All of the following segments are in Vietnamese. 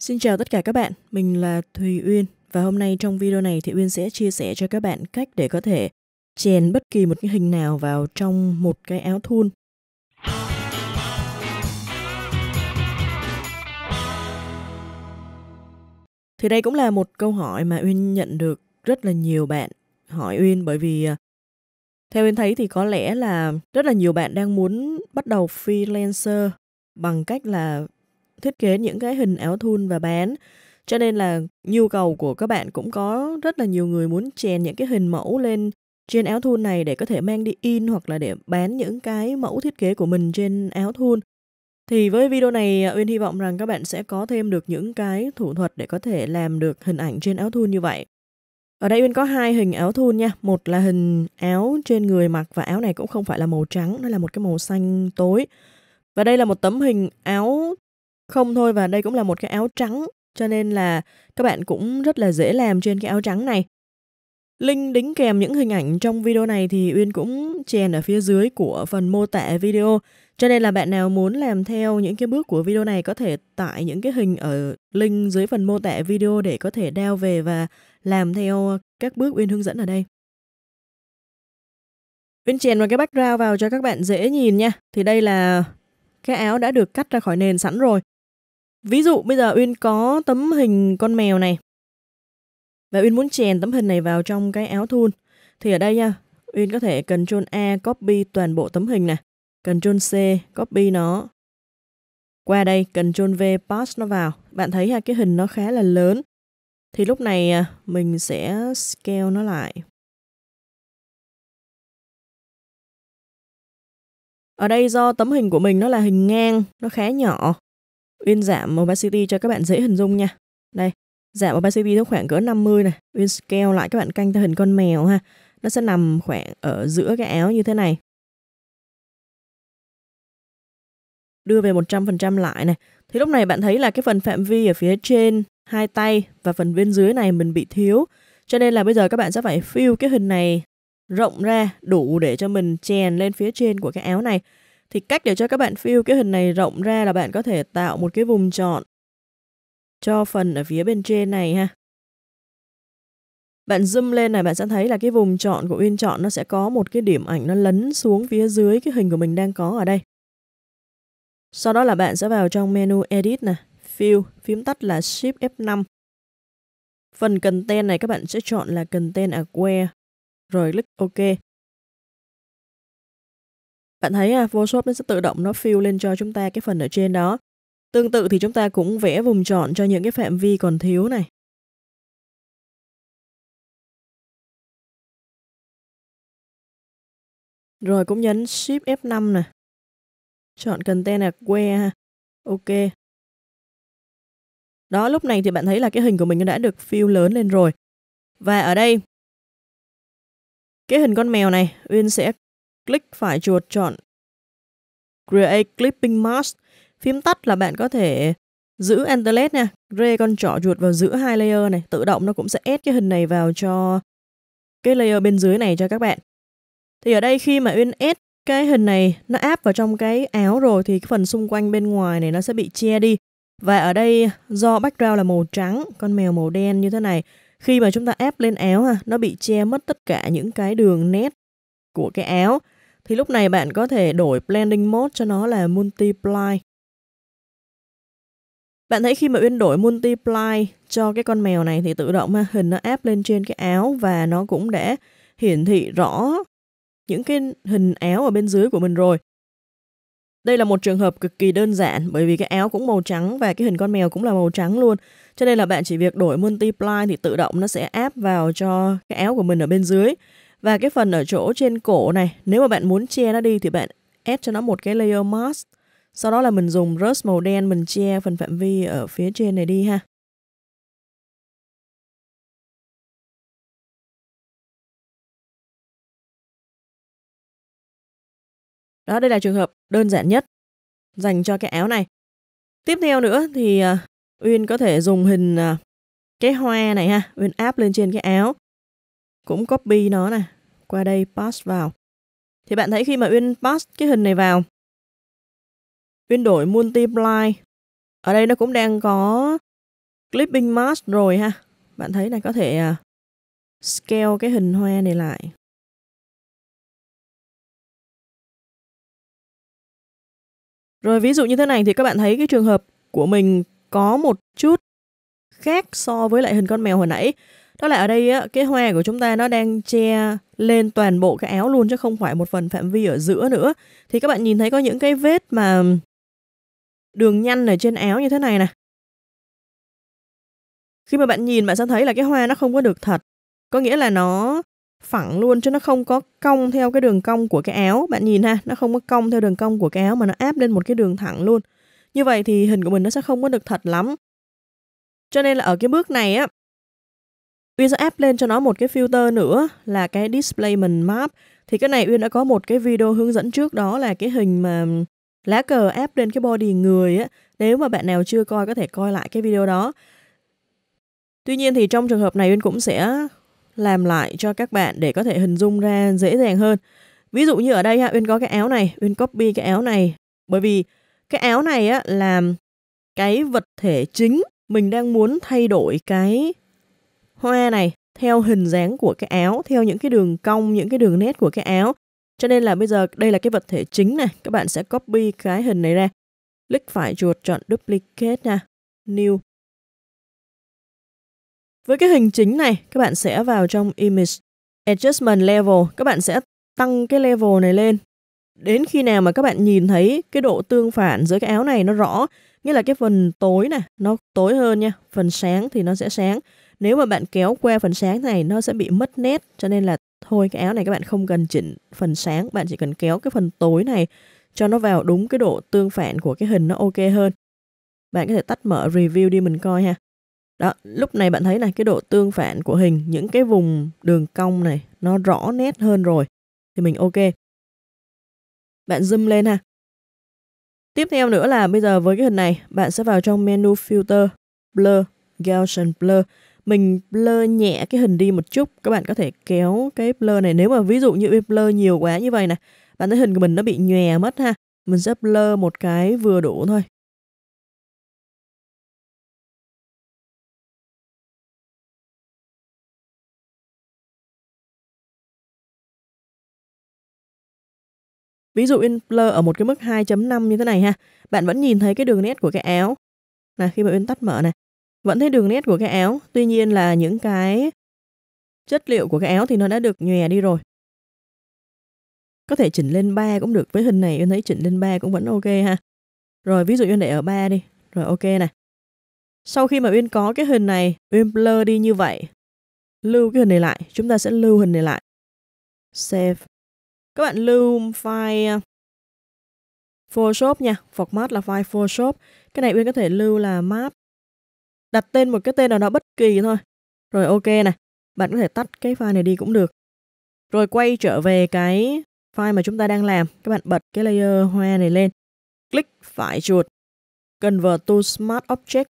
Xin chào tất cả các bạn, mình là Thùy Uyên và hôm nay trong video này thì Uyên sẽ chia sẻ cho các bạn cách để có thể chèn bất kỳ một cái hình nào vào trong một cái áo thun. Thì đây cũng là một câu hỏi mà Uyên nhận được rất là nhiều bạn hỏi Uyên bởi vì à, theo Uyên thấy thì có lẽ là rất là nhiều bạn đang muốn bắt đầu freelancer bằng cách là thiết kế những cái hình áo thun và bán. Cho nên là nhu cầu của các bạn cũng có rất là nhiều người muốn chèn những cái hình mẫu lên trên áo thun này để có thể mang đi in hoặc là để bán những cái mẫu thiết kế của mình trên áo thun. Thì với video này, à, Uyên hy vọng rằng các bạn sẽ có thêm được những cái thủ thuật để có thể làm được hình ảnh trên áo thun như vậy. Ở đây Uyên có hai hình áo thun nha. Một là hình áo trên người mặc và áo này cũng không phải là màu trắng, nó là một cái màu xanh tối. Và đây là một tấm hình áo không thôi và đây cũng là một cái áo trắng cho nên là các bạn cũng rất là dễ làm trên cái áo trắng này. Link đính kèm những hình ảnh trong video này thì Uyên cũng chèn ở phía dưới của phần mô tả video. Cho nên là bạn nào muốn làm theo những cái bước của video này có thể tải những cái hình ở link dưới phần mô tả video để có thể đeo về và làm theo các bước Uyên hướng dẫn ở đây. Uyên chèn một cái background vào cho các bạn dễ nhìn nha. Thì đây là cái áo đã được cắt ra khỏi nền sẵn rồi. Ví dụ bây giờ Uyên có tấm hình con mèo này và Uyên muốn chèn tấm hình này vào trong cái áo thun thì ở đây nha Uyên có thể Ctrl A copy toàn bộ tấm hình nè Ctrl C copy nó qua đây Ctrl V paste nó vào bạn thấy ha cái hình nó khá là lớn thì lúc này à, mình sẽ scale nó lại Ở đây do tấm hình của mình nó là hình ngang, nó khá nhỏ Uyên giảm opacity cho các bạn dễ hình dung nha. Đây, giảm opacity nó khoảng cỡ 50 này. Uyên scale lại các bạn canh theo hình con mèo ha. Nó sẽ nằm khoảng ở giữa cái áo như thế này. Đưa về 100% lại này. Thì lúc này bạn thấy là cái phần phạm vi ở phía trên hai tay và phần bên dưới này mình bị thiếu. Cho nên là bây giờ các bạn sẽ phải fill cái hình này rộng ra đủ để cho mình chèn lên phía trên của cái áo này. Thì cách để cho các bạn fill cái hình này rộng ra là bạn có thể tạo một cái vùng chọn cho phần ở phía bên trên này ha. Bạn zoom lên này bạn sẽ thấy là cái vùng chọn của Uyên chọn nó sẽ có một cái điểm ảnh nó lấn xuống phía dưới cái hình của mình đang có ở đây. Sau đó là bạn sẽ vào trong menu Edit nè, Fill, phím tắt là Shift F5. Phần Content này các bạn sẽ chọn là Content Aware, rồi click OK. Bạn thấy à, Photoshop nó sẽ tự động nó fill lên cho chúng ta cái phần ở trên đó. Tương tự thì chúng ta cũng vẽ vùng chọn cho những cái phạm vi còn thiếu này. Rồi cũng nhấn Shift F5 nè. Chọn content là que ha. Ok. Đó, lúc này thì bạn thấy là cái hình của mình đã được fill lớn lên rồi. Và ở đây, cái hình con mèo này, Uyên sẽ click phải chuột chọn Create Clipping Mask. Phím tắt là bạn có thể giữ Enterlet nha, rê con trỏ chuột vào giữa hai layer này, tự động nó cũng sẽ ép cái hình này vào cho cái layer bên dưới này cho các bạn. Thì ở đây khi mà Uyên ép cái hình này nó áp vào trong cái áo rồi thì cái phần xung quanh bên ngoài này nó sẽ bị che đi. Và ở đây do background là màu trắng, con mèo màu đen như thế này, khi mà chúng ta ép lên áo ha, nó bị che mất tất cả những cái đường nét của cái áo thì lúc này bạn có thể đổi blending mode cho nó là multiply. Bạn thấy khi mà Uyên đổi multiply cho cái con mèo này thì tự động ha, hình nó áp lên trên cái áo và nó cũng đã hiển thị rõ những cái hình áo ở bên dưới của mình rồi. Đây là một trường hợp cực kỳ đơn giản bởi vì cái áo cũng màu trắng và cái hình con mèo cũng là màu trắng luôn. Cho nên là bạn chỉ việc đổi multiply thì tự động nó sẽ áp vào cho cái áo của mình ở bên dưới. Và cái phần ở chỗ trên cổ này, nếu mà bạn muốn che nó đi thì bạn ép cho nó một cái layer mask. Sau đó là mình dùng brush màu đen mình che phần phạm vi ở phía trên này đi ha. Đó, đây là trường hợp đơn giản nhất dành cho cái áo này. Tiếp theo nữa thì à, Uyên có thể dùng hình à, cái hoa này ha, Uyên áp lên trên cái áo cũng copy nó nè qua đây pass vào thì bạn thấy khi mà Uyên pass cái hình này vào Uyên đổi multiply ở đây nó cũng đang có clipping mask rồi ha bạn thấy này có thể à, scale cái hình hoa này lại Rồi ví dụ như thế này thì các bạn thấy cái trường hợp của mình có một chút khác so với lại hình con mèo hồi nãy. Đó là ở đây á, cái hoa của chúng ta nó đang che lên toàn bộ cái áo luôn chứ không phải một phần phạm vi ở giữa nữa. Thì các bạn nhìn thấy có những cái vết mà đường nhăn ở trên áo như thế này nè. Khi mà bạn nhìn bạn sẽ thấy là cái hoa nó không có được thật. Có nghĩa là nó phẳng luôn chứ nó không có cong theo cái đường cong của cái áo. Bạn nhìn ha, nó không có cong theo đường cong của cái áo mà nó áp lên một cái đường thẳng luôn. Như vậy thì hình của mình nó sẽ không có được thật lắm. Cho nên là ở cái bước này á, Uyên sẽ áp lên cho nó một cái filter nữa là cái displacement map. Thì cái này Uyên đã có một cái video hướng dẫn trước đó là cái hình mà lá cờ áp lên cái body người á. Nếu mà bạn nào chưa coi có thể coi lại cái video đó. Tuy nhiên thì trong trường hợp này Uyên cũng sẽ làm lại cho các bạn để có thể hình dung ra dễ dàng hơn. Ví dụ như ở đây ha, Uyên có cái áo này, Uyên copy cái áo này. Bởi vì cái áo này á, là cái vật thể chính mình đang muốn thay đổi cái hoa này theo hình dáng của cái áo, theo những cái đường cong, những cái đường nét của cái áo. Cho nên là bây giờ đây là cái vật thể chính này, các bạn sẽ copy cái hình này ra. Click phải chuột chọn duplicate nha, new. Với cái hình chính này, các bạn sẽ vào trong image adjustment level, các bạn sẽ tăng cái level này lên. Đến khi nào mà các bạn nhìn thấy cái độ tương phản giữa cái áo này nó rõ, nghĩa là cái phần tối này nó tối hơn nha, phần sáng thì nó sẽ sáng. Nếu mà bạn kéo qua phần sáng này nó sẽ bị mất nét cho nên là thôi cái áo này các bạn không cần chỉnh phần sáng, bạn chỉ cần kéo cái phần tối này cho nó vào đúng cái độ tương phản của cái hình nó ok hơn. Bạn có thể tắt mở review đi mình coi ha. Đó, lúc này bạn thấy này cái độ tương phản của hình, những cái vùng đường cong này nó rõ nét hơn rồi thì mình ok. Bạn zoom lên ha. Tiếp theo nữa là bây giờ với cái hình này, bạn sẽ vào trong menu filter, blur, Gaussian blur mình blur nhẹ cái hình đi một chút các bạn có thể kéo cái blur này nếu mà ví dụ như blur nhiều quá như vậy nè bạn thấy hình của mình nó bị nhòe mất ha mình sẽ blur một cái vừa đủ thôi Ví dụ in blur ở một cái mức 2.5 như thế này ha, bạn vẫn nhìn thấy cái đường nét của cái áo. Là khi mà in tắt mở này, vẫn thấy đường nét của cái áo tuy nhiên là những cái chất liệu của cái áo thì nó đã được nhòe đi rồi có thể chỉnh lên ba cũng được với hình này em thấy chỉnh lên ba cũng vẫn ok ha rồi ví dụ như để ở ba đi rồi ok này sau khi mà uyên có cái hình này uyên blur đi như vậy lưu cái hình này lại chúng ta sẽ lưu hình này lại save các bạn lưu file à, Photoshop nha format là file Photoshop cái này uyên có thể lưu là map đặt tên một cái tên nào đó bất kỳ thôi. Rồi ok này bạn có thể tắt cái file này đi cũng được. Rồi quay trở về cái file mà chúng ta đang làm. Các bạn bật cái layer hoa này lên. Click phải chuột. Convert to Smart Object.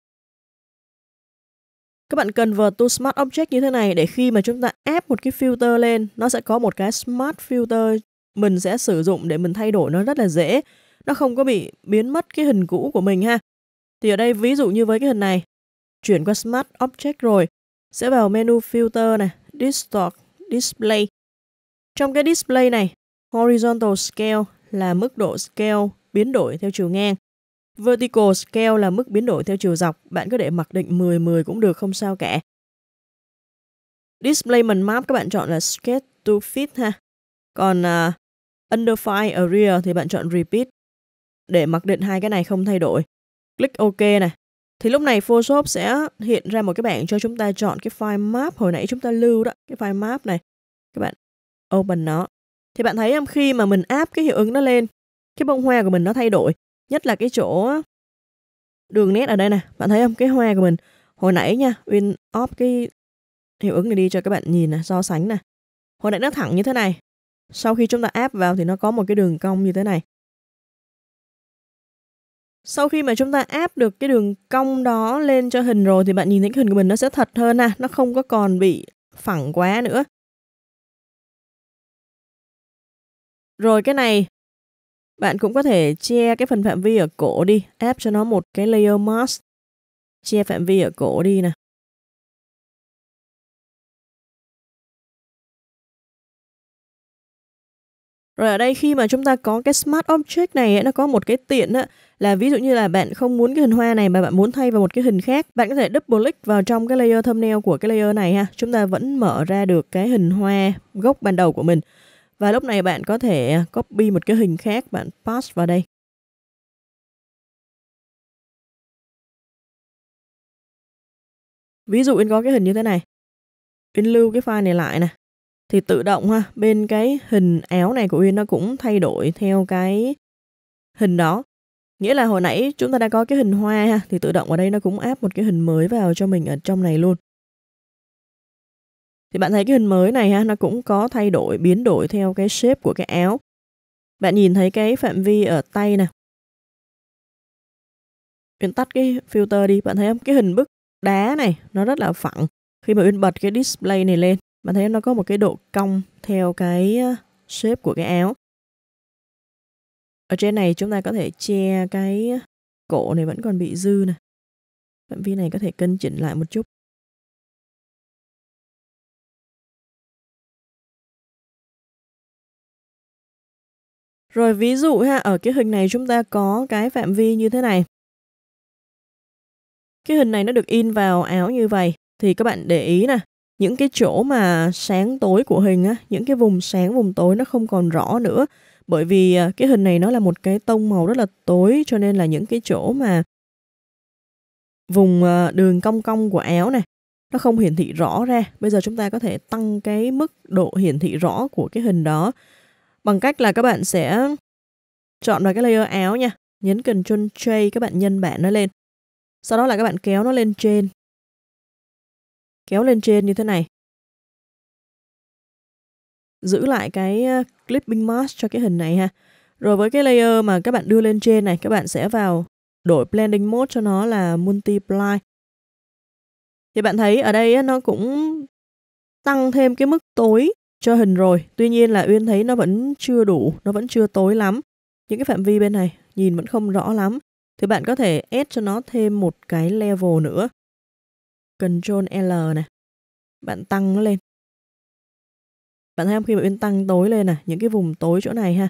Các bạn cần convert to Smart Object như thế này để khi mà chúng ta áp một cái filter lên, nó sẽ có một cái Smart Filter mình sẽ sử dụng để mình thay đổi nó rất là dễ. Nó không có bị biến mất cái hình cũ của mình ha. Thì ở đây ví dụ như với cái hình này, chuyển qua Smart Object rồi, sẽ vào menu Filter này, Distort, Display. Trong cái Display này, Horizontal Scale là mức độ scale biến đổi theo chiều ngang. Vertical Scale là mức biến đổi theo chiều dọc. Bạn có để mặc định 10-10 cũng được, không sao cả. Displacement Map các bạn chọn là Sketch to Fit ha. Còn uh, Under Area thì bạn chọn Repeat để mặc định hai cái này không thay đổi. Click OK này, thì lúc này Photoshop sẽ hiện ra một cái bảng cho chúng ta chọn cái file map hồi nãy chúng ta lưu đó, cái file map này. Các bạn open nó. Thì bạn thấy không, khi mà mình áp cái hiệu ứng nó lên, cái bông hoa của mình nó thay đổi. Nhất là cái chỗ đường nét ở đây nè. Bạn thấy không, cái hoa của mình hồi nãy nha, Win off cái hiệu ứng này đi cho các bạn nhìn nè, so sánh nè. Hồi nãy nó thẳng như thế này. Sau khi chúng ta áp vào thì nó có một cái đường cong như thế này sau khi mà chúng ta áp được cái đường cong đó lên cho hình rồi thì bạn nhìn thấy cái hình của mình nó sẽ thật hơn ha, à, nó không có còn bị phẳng quá nữa. Rồi cái này bạn cũng có thể che cái phần phạm vi ở cổ đi, áp cho nó một cái layer mask. Che phạm vi ở cổ đi nè. Rồi ở đây khi mà chúng ta có cái Smart Object này ấy, nó có một cái tiện á, là ví dụ như là bạn không muốn cái hình hoa này mà bạn muốn thay vào một cái hình khác, bạn có thể double click vào trong cái layer thumbnail của cái layer này ha. Chúng ta vẫn mở ra được cái hình hoa gốc ban đầu của mình. Và lúc này bạn có thể à, copy một cái hình khác, bạn pass vào đây. Ví dụ in có cái hình như thế này. In lưu cái file này lại nè thì tự động ha bên cái hình áo này của Uyên nó cũng thay đổi theo cái hình đó nghĩa là hồi nãy chúng ta đã có cái hình hoa ha thì tự động ở đây nó cũng áp một cái hình mới vào cho mình ở trong này luôn thì bạn thấy cái hình mới này ha nó cũng có thay đổi biến đổi theo cái shape của cái áo bạn nhìn thấy cái phạm vi ở tay nè Uyên tắt cái filter đi bạn thấy không cái hình bức đá này nó rất là phẳng khi mà Uyên bật cái display này lên bạn thấy nó có một cái độ cong theo cái shape của cái áo. Ở trên này chúng ta có thể che cái cổ này vẫn còn bị dư này. Phạm vi này có thể cân chỉnh lại một chút. Rồi ví dụ ha, ở cái hình này chúng ta có cái phạm vi như thế này. Cái hình này nó được in vào áo như vậy. Thì các bạn để ý nè, những cái chỗ mà sáng tối của hình á, những cái vùng sáng vùng tối nó không còn rõ nữa. Bởi vì à, cái hình này nó là một cái tông màu rất là tối cho nên là những cái chỗ mà vùng à, đường cong cong của áo này nó không hiển thị rõ ra. Bây giờ chúng ta có thể tăng cái mức độ hiển thị rõ của cái hình đó bằng cách là các bạn sẽ chọn vào cái layer áo nha, nhấn Ctrl J các bạn nhân bản nó lên. Sau đó là các bạn kéo nó lên trên kéo lên trên như thế này giữ lại cái ờ, clipping mask cho cái hình này ha rồi với cái layer mà các bạn đưa lên trên này các bạn sẽ vào đổi blending mode cho nó là multiply thì bạn thấy ở đây nó cũng tăng thêm cái mức tối cho hình rồi tuy nhiên là uyên thấy nó vẫn chưa đủ nó vẫn chưa tối lắm những cái phạm vi bên này nhìn vẫn không rõ lắm thì bạn có thể add cho nó thêm một cái level nữa Ctrl L này. Bạn tăng nó lên. Bạn thấy không? Khi mà bên tăng tối lên nè, những cái vùng tối chỗ này ha,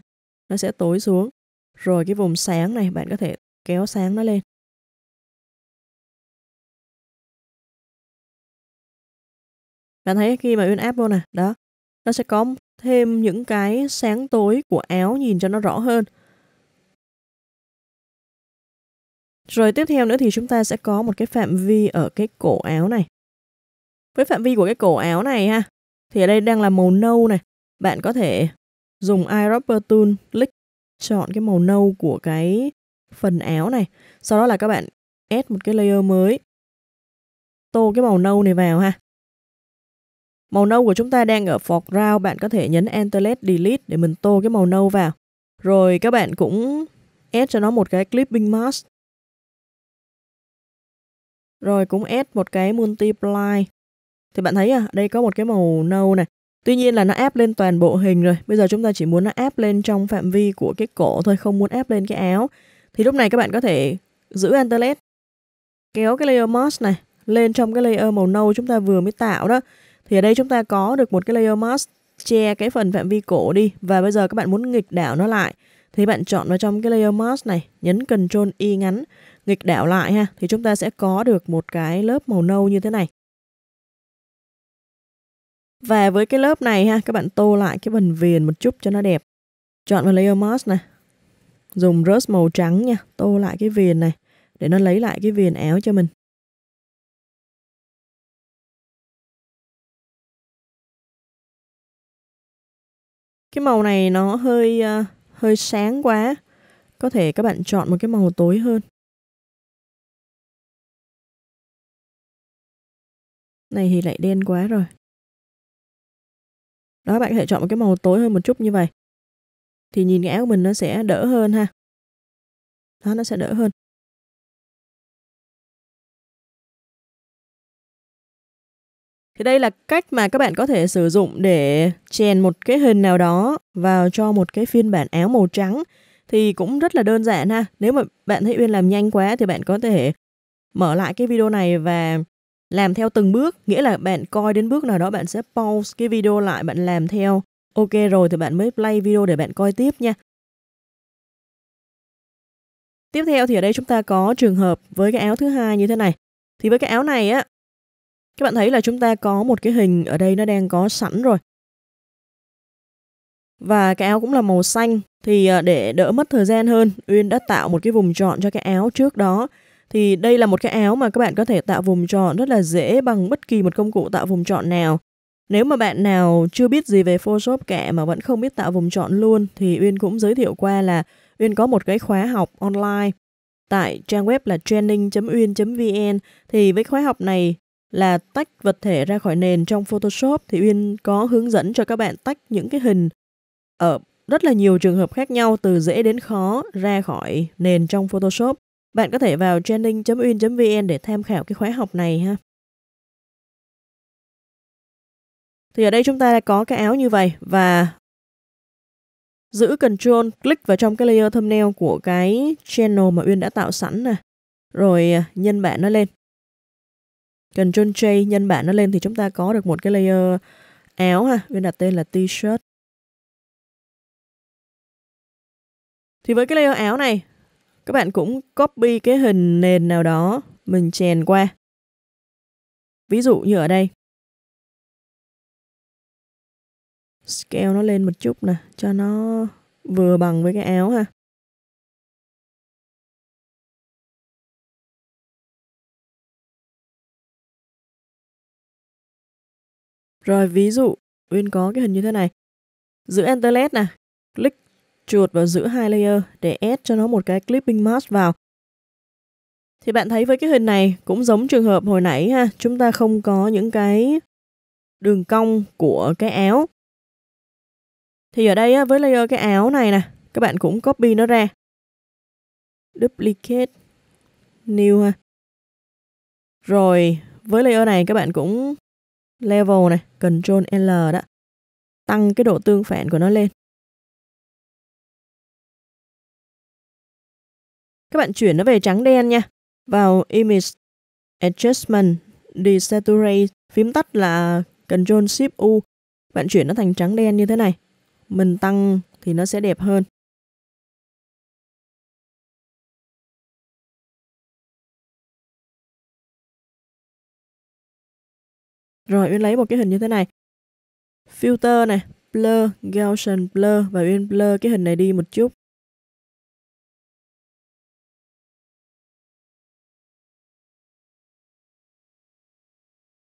nó sẽ tối xuống. Rồi cái vùng sáng này bạn có thể kéo sáng nó lên. Bạn thấy khi mà Uyên áp vô nè, đó, nó sẽ có thêm những cái sáng tối của áo nhìn cho nó rõ hơn. Rồi tiếp theo nữa thì chúng ta sẽ có một cái phạm vi ở cái cổ áo này. Với phạm vi của cái cổ áo này ha, thì ở đây đang là màu nâu này. Bạn có thể dùng eyedropper tool click chọn cái màu nâu của cái phần áo này. Sau đó là các bạn add một cái layer mới. Tô cái màu nâu này vào ha. Màu nâu của chúng ta đang ở foreground, bạn có thể nhấn Enter Let Delete để mình tô cái màu nâu vào. Rồi các bạn cũng add cho nó một cái clipping mask rồi cũng add một cái multiply thì bạn thấy à đây có một cái màu nâu này tuy nhiên là nó áp lên toàn bộ hình rồi bây giờ chúng ta chỉ muốn nó áp lên trong phạm vi của cái cổ thôi không muốn áp lên cái áo thì lúc này các bạn có thể giữ enter antelet kéo cái layer mask này lên trong cái layer màu nâu chúng ta vừa mới tạo đó thì ở đây chúng ta có được một cái layer mask che cái phần phạm vi cổ đi và bây giờ các bạn muốn nghịch đảo nó lại thì bạn chọn vào trong cái layer mask này nhấn Ctrl Y e ngắn nghịch đảo lại ha thì chúng ta sẽ có được một cái lớp màu nâu như thế này. Và với cái lớp này ha, các bạn tô lại cái phần viền một chút cho nó đẹp. Chọn vào layer mask này. Dùng brush màu trắng nha, tô lại cái viền này để nó lấy lại cái viền áo cho mình. Cái màu này nó hơi uh, hơi sáng quá. Có thể các bạn chọn một cái màu tối hơn. Này thì lại đen quá rồi. Đó bạn có thể chọn một cái màu tối hơn một chút như vậy. Thì nhìn cái áo của mình nó sẽ đỡ hơn ha. Đó nó sẽ đỡ hơn. Thì đây là cách mà các bạn có thể sử dụng để chèn một cái hình nào đó vào cho một cái phiên bản áo màu trắng thì cũng rất là đơn giản ha. Nếu mà bạn thấy Uyên làm nhanh quá thì bạn có thể mở lại cái video này và làm theo từng bước nghĩa là bạn coi đến bước nào đó bạn sẽ pause cái video lại bạn làm theo ok rồi thì bạn mới play video để bạn coi tiếp nha tiếp theo thì ở đây chúng ta có trường hợp với cái áo thứ hai như thế này thì với cái áo này á các bạn thấy là chúng ta có một cái hình ở đây nó đang có sẵn rồi và cái áo cũng là màu xanh thì ờ, để đỡ mất thời gian hơn uyên đã tạo một cái vùng chọn cho cái áo trước đó thì đây là một cái áo mà các bạn có thể tạo vùng trọn rất là dễ bằng bất kỳ một công cụ tạo vùng trọn nào. Nếu mà bạn nào chưa biết gì về Photoshop cả mà vẫn không biết tạo vùng trọn luôn thì Uyên cũng giới thiệu qua là Uyên có một cái khóa học online tại trang web là training.uyên.vn thì với khóa học này là tách vật thể ra khỏi nền trong Photoshop thì Uyên có hướng dẫn cho các bạn tách những cái hình ở rất là nhiều trường hợp khác nhau từ dễ đến khó ra khỏi nền trong Photoshop. Bạn có thể vào training.in.vn để tham khảo cái khóa học này ha. Thì ở đây chúng ta có cái áo như vậy và giữ control click vào trong cái layer thumbnail của cái channel mà Uyên đã tạo sẵn nè. Rồi à, nhân bản nó lên. Control J nhân bản nó lên thì chúng ta có được một cái layer áo ha. Uyên đặt tên là t-shirt. Thì với cái layer áo này các bạn cũng copy cái hình nền nào đó mình chèn qua. Ví dụ như ở đây. Scale nó lên một chút nè, cho nó vừa bằng với cái áo ha. Rồi ví dụ Uyên có cái hình như thế này. Giữ Enter LED nè, click chuột vào giữ hai layer để add cho nó một cái clipping mask vào. Thì bạn thấy với cái hình này cũng giống trường hợp hồi nãy ha, chúng ta không có những cái đường cong của cái áo. Thì ở đây với layer cái áo này nè, các bạn cũng copy nó ra. Duplicate, new ha. Rồi với layer này các bạn cũng level này, Ctrl L đó, tăng cái độ tương phản của nó lên. Các bạn chuyển nó về trắng đen nha. Vào Image Adjustment Desaturate, phím tắt là Ctrl Shift U. Bạn chuyển nó thành trắng đen như thế này. Mình tăng thì nó sẽ đẹp hơn. Rồi Uyên lấy một cái hình như thế này. Filter này, blur, Gaussian blur và Uyên blur cái hình này đi một chút.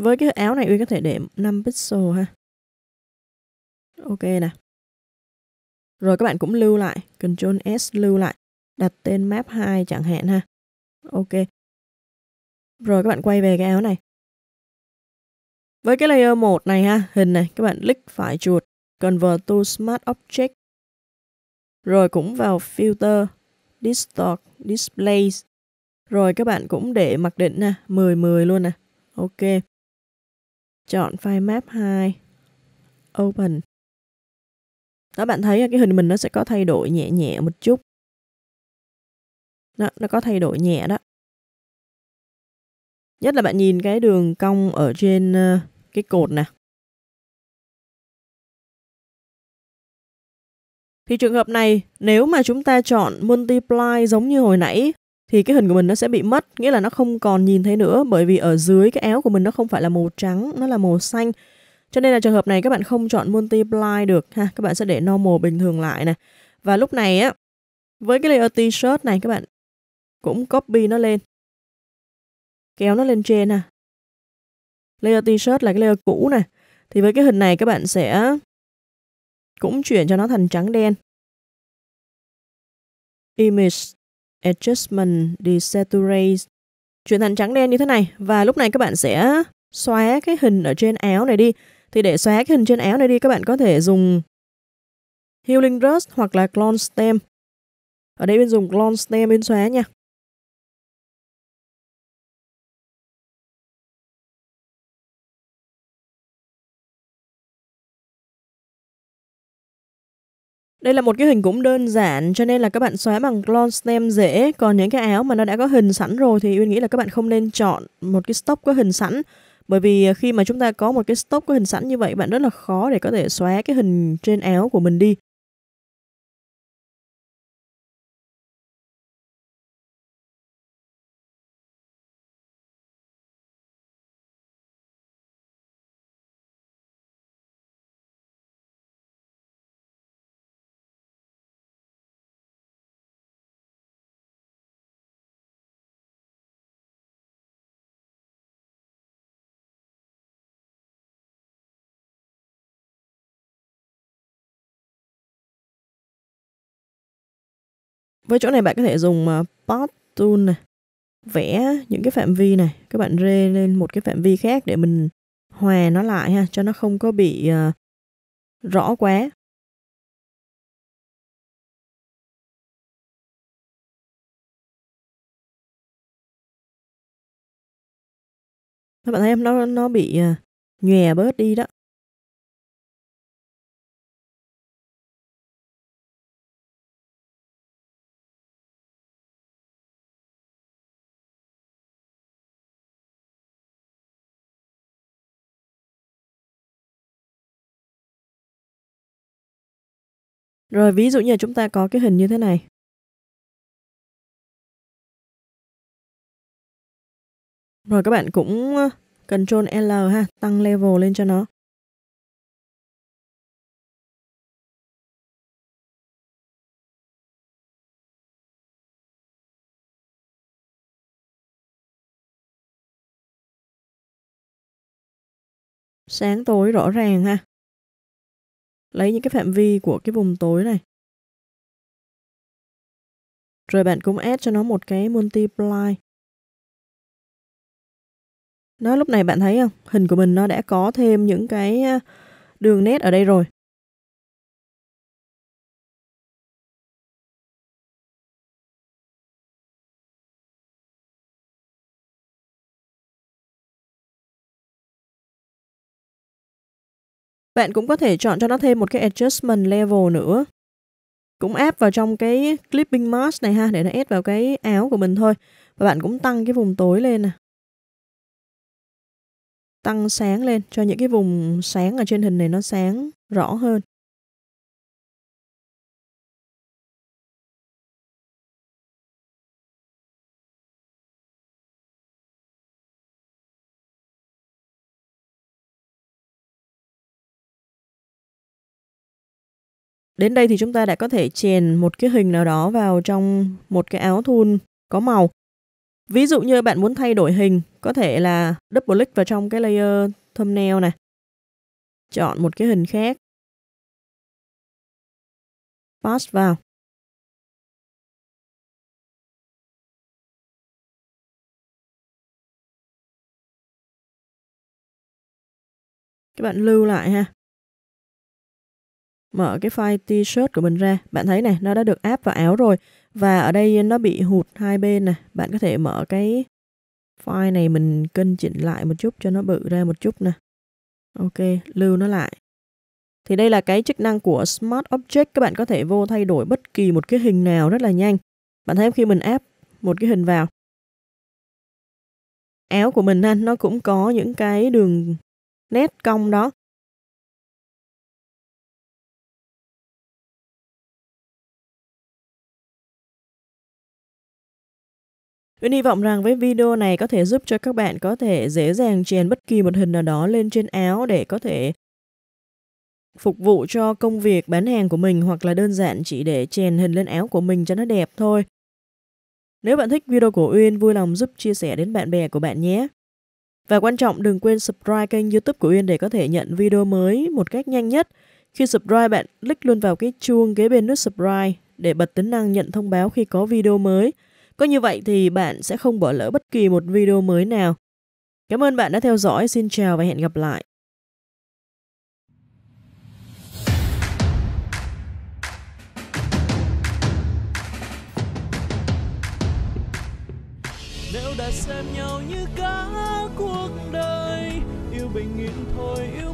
Với cái áo này Uyên có thể để 5 pixel ha. Ok nè. Rồi các bạn cũng lưu lại, Ctrl S lưu lại, đặt tên map 2 chẳng hạn ha. Ok. Rồi các bạn quay về cái áo này. Với cái layer 1 này ha, hình này, các bạn click phải chuột, Convert to Smart Object. Rồi cũng vào Filter, Distort, displace Rồi các bạn cũng để mặc định nè 10-10 luôn nè. Ok. Chọn file map 2. Open. Đó bạn thấy cái hình mình nó sẽ có thay đổi nhẹ nhẹ một chút. Đó, nó có thay đổi nhẹ đó. Nhất là bạn nhìn cái đường cong ở trên ờ, cái cột nè. Thì trường hợp này, nếu mà chúng ta chọn multiply giống như hồi nãy thì cái hình của mình nó sẽ bị mất nghĩa là nó không còn nhìn thấy nữa bởi vì ở dưới cái áo của mình nó không phải là màu trắng nó là màu xanh cho nên là trường hợp này các bạn không chọn multi multiply được ha các bạn sẽ để normal bình thường lại nè và lúc này á với cái layer t-shirt này các bạn cũng copy nó lên kéo nó lên trên nè layer t-shirt là cái layer cũ nè thì với cái hình này các bạn sẽ cũng chuyển cho nó thành trắng đen image Adjustment Desaturate. Chuyển thành trắng đen như thế này. Và lúc này các bạn sẽ xóa cái hình ở trên áo này đi. Thì để xóa cái hình trên áo này đi, các bạn có thể dùng Healing Brush hoặc là Clone Stem. Ở đây bên dùng Clone Stem bên xóa nha. Đây là một cái hình cũng đơn giản cho nên là các bạn xóa bằng clone stem dễ. Còn những cái áo mà nó đã có hình sẵn rồi thì Uyên nghĩ là các bạn không nên chọn một cái stock có hình sẵn. Bởi vì khi mà chúng ta có một cái stock có hình sẵn như vậy bạn rất là khó để có thể xóa cái hình trên áo của mình đi. với chỗ này bạn có thể dùng uh, ờ, Path Tool này vẽ những cái phạm vi này các bạn rê lên một cái phạm vi khác để mình hòa nó lại ha cho nó không có bị uh, rõ quá các bạn thấy không nó nó bị uh, nhòe bớt đi đó Rồi ví dụ như chúng ta có cái hình như thế này. Rồi các bạn cũng ờ, Ctrl L ha, tăng level lên cho nó. Sáng tối rõ ràng ha lấy những cái phạm vi của cái vùng tối này. Rồi bạn cũng add cho nó một cái multiply. nó lúc này bạn thấy không? Hình của mình nó đã có thêm những cái à, đường nét ở đây rồi. Bạn cũng có thể chọn cho nó thêm một cái adjustment level nữa. Cũng áp vào trong cái clipping mask này ha, để nó ép vào cái áo của mình thôi. Và bạn cũng tăng cái vùng tối lên nè. Tăng sáng lên cho những cái vùng sáng ở trên hình này nó sáng rõ hơn. Đến đây thì chúng ta đã có thể chèn một cái hình nào đó vào trong một cái áo thun có màu. Ví dụ như bạn muốn thay đổi hình, có thể là double click vào trong cái layer thumbnail này. Chọn một cái hình khác. Pass vào. Các bạn lưu lại ha mở cái file t-shirt của mình ra bạn thấy này nó đã được áp vào áo rồi và ở đây nó bị hụt hai bên này bạn có thể mở cái file này mình cân chỉnh lại một chút cho nó bự ra một chút nè ok lưu nó lại thì đây là cái chức năng của Smart Object các bạn có thể vô thay đổi bất kỳ một cái hình nào rất là nhanh bạn thấy khi mình áp một cái hình vào áo của mình ha, nó cũng có những cái đường nét cong đó Uyên hy vọng rằng với video này có thể giúp cho các bạn có thể dễ dàng chèn bất kỳ một hình nào đó lên trên áo để có thể phục vụ cho công việc bán hàng của mình hoặc là đơn giản chỉ để chèn hình lên áo của mình cho nó đẹp thôi. Nếu bạn thích video của Uyên, vui lòng giúp chia sẻ đến bạn bè của bạn nhé. Và quan trọng đừng quên subscribe kênh youtube của Uyên để có thể nhận video mới một cách nhanh nhất. Khi subscribe bạn click luôn vào cái chuông kế bên nút subscribe để bật tính năng nhận thông báo khi có video mới. Có như vậy thì bạn sẽ không bỏ lỡ bất kỳ một video mới nào. Cảm ơn bạn đã theo dõi. Xin chào và hẹn gặp lại. Nếu đã xem nhau như cả cuộc đời Yêu bình yên thôi yêu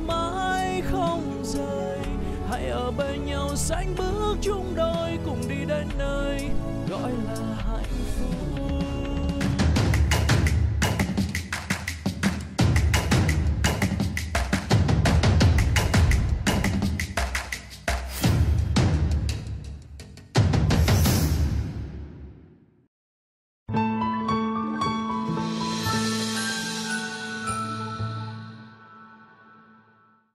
bên nhau sánh bước chung đôi cùng đi đến nơi gọi là hạnh phúc